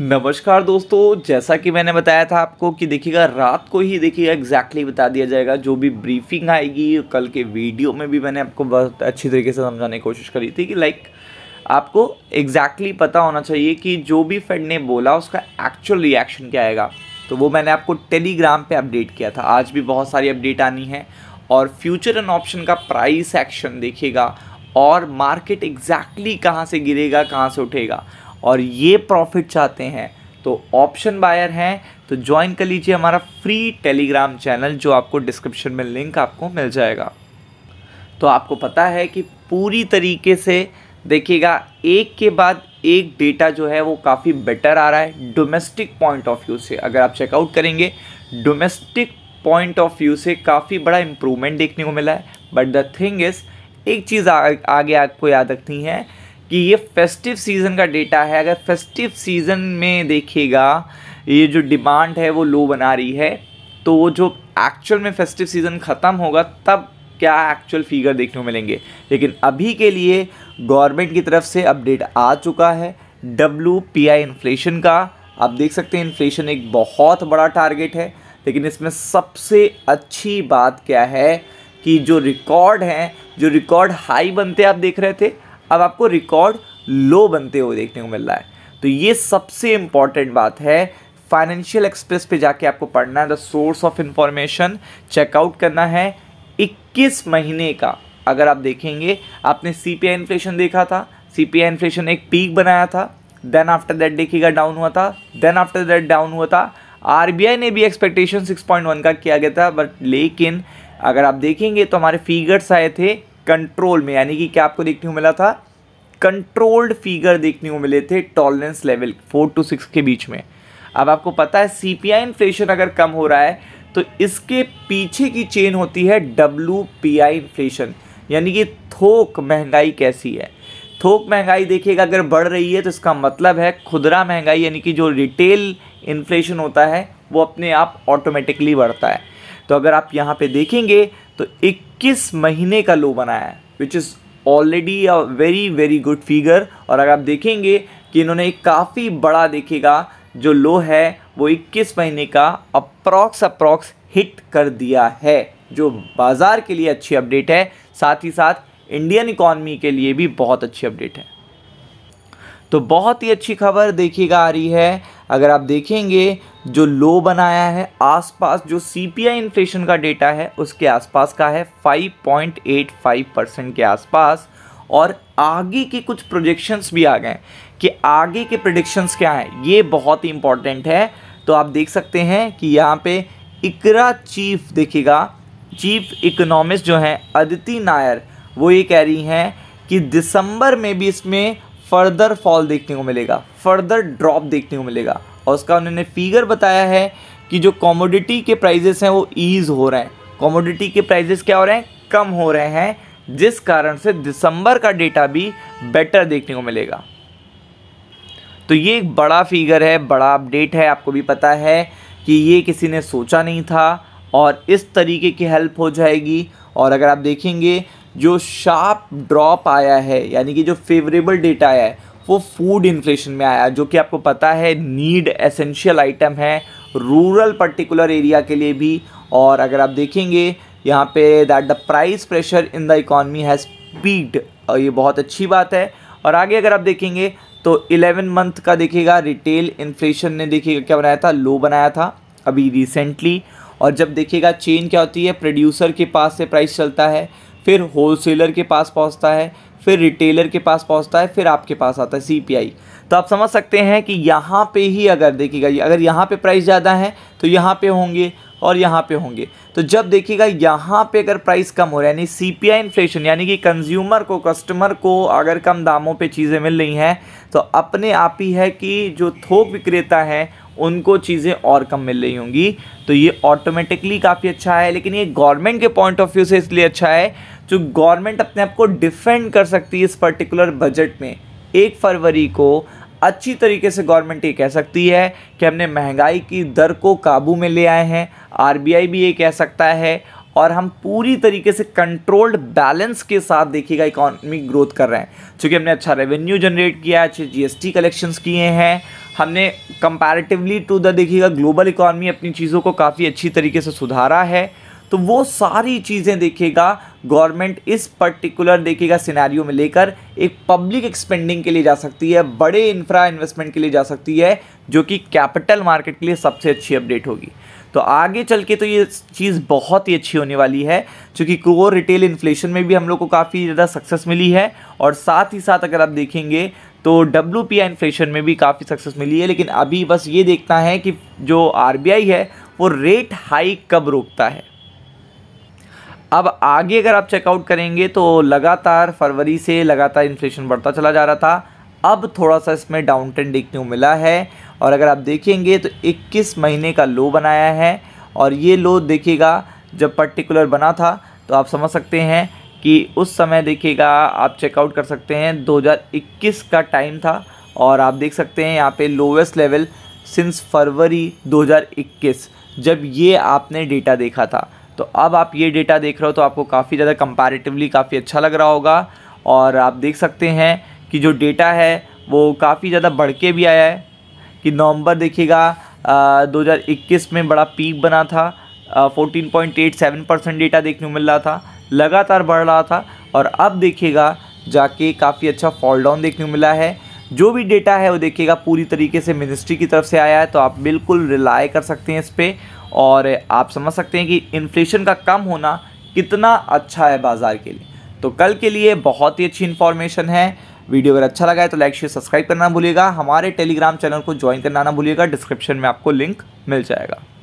नमस्कार दोस्तों जैसा कि मैंने बताया था आपको कि देखिएगा रात को ही देखिएगा एग्जैक्टली बता दिया जाएगा जो भी ब्रीफिंग आएगी कल के वीडियो में भी मैंने आपको बहुत अच्छी तरीके से समझाने की कोशिश करी थी कि लाइक आपको एग्जैक्टली exactly पता होना चाहिए कि जो भी फेड ने बोला उसका एक्चुअल रिएक्शन क्या आएगा तो वो मैंने आपको टेलीग्राम पर अपडेट किया था आज भी बहुत सारी अपडेट आनी है और फ्यूचर एंड ऑप्शन का प्राइस एक्शन देखिएगा और मार्केट एग्जैक्टली exactly कहाँ से गिरेगा कहाँ से उठेगा और ये प्रॉफिट चाहते हैं तो ऑप्शन बायर हैं तो ज्वाइन कर लीजिए हमारा फ्री टेलीग्राम चैनल जो आपको डिस्क्रिप्शन में लिंक आपको मिल जाएगा तो आपको पता है कि पूरी तरीके से देखिएगा एक के बाद एक डेटा जो है वो काफ़ी बेटर आ रहा है डोमेस्टिक पॉइंट ऑफ व्यू से अगर आप चेकआउट करेंगे डोमेस्टिक पॉइंट ऑफ व्यू से काफ़ी बड़ा इम्प्रूवमेंट देखने को मिला है बट द थिंग इज़ एक चीज़ आगे आपको याद रखनी है कि ये फेस्टिव सीज़न का डेटा है अगर फेस्टिव सीज़न में देखेगा ये जो डिमांड है वो लो बना रही है तो जो एक्चुअल में फेस्टिव सीज़न ख़त्म होगा तब क्या एक्चुअल फिगर देखने को मिलेंगे लेकिन अभी के लिए गवर्नमेंट की तरफ से अपडेट आ चुका है डब्ल्यू पी आई इन्फ्लेशन का आप देख सकते हैं इन्फ्लेशन एक बहुत बड़ा टारगेट है लेकिन इसमें सबसे अच्छी बात क्या है कि जो रिकॉर्ड हैं जो रिकॉर्ड हाई बनते आप देख रहे थे अब आपको रिकॉर्ड लो बनते हुए देखने को मिल रहा है तो ये सबसे इम्पॉर्टेंट बात है फाइनेंशियल एक्सप्रेस पे जाके आपको पढ़ना है the source of information check out करना है 21 महीने का अगर आप देखेंगे आपने सी पी इन्फ्लेशन देखा था सी पी इन्फ्लेशन एक पीक बनाया था देन आफ्टर दैट देखिएगा डाउन हुआ था देन आफ्टर दैट डाउन हुआ था आर ने भी एक्सपेक्टेशन 6.1 का किया गया था बट लेकिन अगर आप देखेंगे तो हमारे फिगर्स आए थे कंट्रोल में यानी कि क्या आपको देखने को मिला था कंट्रोल्ड फिगर देखने को मिले थे tolerance level four two six के बीच में अब आपको पता है सी पी आई इन्फ्लेशन अगर कम हो रहा है तो इसके पीछे की चेन होती है डब्ल्यू पी आई इन्फ्लेशन यानी कि थोक महंगाई कैसी है थोक महंगाई देखिएगा अगर बढ़ रही है तो इसका मतलब है खुदरा महंगाई यानी कि जो रिटेल इन्फ्लेशन होता है वो अपने आप ऑटोमेटिकली बढ़ता है तो अगर आप यहाँ पे देखेंगे तो 21 महीने का लो बनाया है which is already a very very good figure और अगर आप देखेंगे कि इन्होंने एक काफ़ी बड़ा देखेगा जो लो है वो 21 महीने का अप्रॉक्स अप्रॉक्स हिट कर दिया है जो बाज़ार के लिए अच्छी अपडेट है साथ ही साथ इंडियन इकॉनमी के लिए भी बहुत अच्छी अपडेट है तो बहुत ही अच्छी खबर देखेगा आ रही है अगर आप देखेंगे जो लो बनाया है आसपास जो सीपीआई इन्फ्लेशन का डेटा है उसके आसपास का है 5.85 परसेंट के आसपास और आगे के कुछ प्रोजेक्शंस भी आ गए कि आगे के प्रोडिक्शंस क्या हैं ये बहुत ही इंपॉर्टेंट है तो आप देख सकते हैं कि यहाँ पे इकरा चीफ देखिएगा चीफ इकोनॉमिस्ट जो हैं अदिति नायर वो ये कह रही हैं कि दिसंबर में भी इसमें फर्दर फॉल देखने को मिलेगा फर्दर ड्रॉप देखने को मिलेगा और उसका उन्होंने फिगर बताया है कि जो कॉमोडिटी के प्राइजेस हैं वो ईज़ हो रहे हैं कॉमोडिटी के प्राइजेस क्या हो रहे हैं कम हो रहे हैं जिस कारण से दिसंबर का डेटा भी बेटर देखने को मिलेगा तो ये एक बड़ा फिगर है बड़ा अपडेट है आपको भी पता है कि ये किसी ने सोचा नहीं था और इस तरीके की हेल्प हो जाएगी और अगर आप देखेंगे जो शार्प ड्रॉप आया है यानी कि जो फेवरेबल डेटा आया है वो फूड इन्फ्लेशन में आया जो कि आपको पता है नीड एसेंशियल आइटम है रूरल पर्टिकुलर एरिया के लिए भी और अगर आप देखेंगे यहाँ पे that the price pressure in the economy has peaked और ये बहुत अच्छी बात है और आगे अगर आप देखेंगे तो 11 मंथ का देखिएगा रिटेल इन्फ्लेशन ने देखिएगा क्या बनाया था लो बनाया था अभी रिसेंटली और जब देखिएगा चेन क्या होती है प्रोड्यूसर के पास से प्राइस चलता है फिर होलसेलर के पास पहुंचता है फिर रिटेलर के पास पहुंचता है फिर आपके पास आता है सीपीआई तो आप समझ सकते हैं कि यहाँ पे ही अगर देखिएगा अगर यहाँ पे प्राइस ज़्यादा है तो यहाँ पे होंगे और यहाँ पे होंगे तो जब देखिएगा यहाँ पे अगर प्राइस कम हो रहा है यानी सी पी आई इन्फ्लेशन यानी कि कंज्यूमर को कस्टमर को अगर कम दामों पे चीज़ें मिल रही हैं तो अपने आप ही है कि जो थोक विक्रेता हैं उनको चीज़ें और कम मिल रही होंगी तो ये ऑटोमेटिकली काफ़ी अच्छा है लेकिन ये गवर्नमेंट के पॉइंट ऑफ व्यू से इसलिए अच्छा है जो गवर्नमेंट अपने आप को डिफेंड कर सकती है इस पर्टिकुलर बजट में एक फरवरी को अच्छी तरीके से गवर्नमेंट ये कह सकती है कि हमने महंगाई की दर को काबू में ले आए हैं आरबीआई भी ये कह सकता है और हम पूरी तरीके से कंट्रोल्ड बैलेंस के साथ देखिएगा इकोनॉमिक ग्रोथ कर रहे हैं चूँकि हमने अच्छा रेवेन्यू जनरेट किया है अच्छे जीएसटी कलेक्शंस किए हैं हमने कंपैरेटिवली टू द देखिएगा ग्लोबल इकोनॉमी अपनी चीज़ों को काफ़ी अच्छी तरीके से सुधारा है तो वो सारी चीज़ें देखेगा गवर्नमेंट इस पर्टिकुलर देखेगा सिनेरियो में लेकर एक पब्लिक एक्सपेंडिंग के लिए जा सकती है बड़े इंफ्रा इन्वेस्टमेंट के लिए जा सकती है जो कि कैपिटल मार्केट के लिए सबसे अच्छी अपडेट होगी तो आगे चल के तो ये चीज़ बहुत ही अच्छी होने वाली है क्योंकि कोर रिटेल इन्फ्लेशन में भी हम लोग को काफ़ी ज़्यादा सक्सेस मिली है और साथ ही साथ अगर आप देखेंगे तो डब्ल्यू इन्फ्लेशन में भी काफ़ी सक्सेस मिली है लेकिन अभी बस ये देखना है कि जो आर है वो रेट हाइक कब रोकता है अब आगे अगर आप चेकआउट करेंगे तो लगातार फरवरी से लगातार इन्फ्लेशन बढ़ता चला जा रहा था अब थोड़ा सा इसमें डाउन ट्रेंड देखने को मिला है और अगर आप देखेंगे तो 21 महीने का लो बनाया है और ये लो देखिएगा जब पर्टिकुलर बना था तो आप समझ सकते हैं कि उस समय देखिएगा आप चेकआउट कर सकते हैं 2021 का टाइम था और आप देख सकते हैं यहाँ पे लोवेस्ट लेवल सिंस फरवरी 2021 जब ये आपने डेटा देखा था तो अब आप ये डेटा देख रहे हो तो आपको काफ़ी ज़्यादा कंपैरेटिवली काफ़ी अच्छा लग रहा होगा और आप देख सकते हैं कि जो डेटा है वो काफ़ी ज़्यादा बढ़ के भी आया है कि नवंबर देखिएगा 2021 में बड़ा पीक बना था 14.87 परसेंट डेटा देखने को मिल रहा था लगातार बढ़ रहा था और अब देखिएगा जाके काफ़ी अच्छा फॉल डाउन देखने को मिला है जो भी डेटा है वो देखिएगा पूरी तरीके से मिनिस्ट्री की तरफ से आया है तो आप बिल्कुल रिलाय कर सकते हैं इस पर और आप समझ सकते हैं कि इन्फ्लेशन का कम होना कितना अच्छा है बाज़ार के लिए तो कल के लिए बहुत ही अच्छी इन्फॉर्मेशन है वीडियो अगर अच्छा लगा है तो लाइक शेयर सब्सक्राइब करना भूलिएगा हमारे टेलीग्राम चैनल को ज्वाइन करना ना भूलिएगा डिस्क्रिप्शन में आपको लिंक मिल जाएगा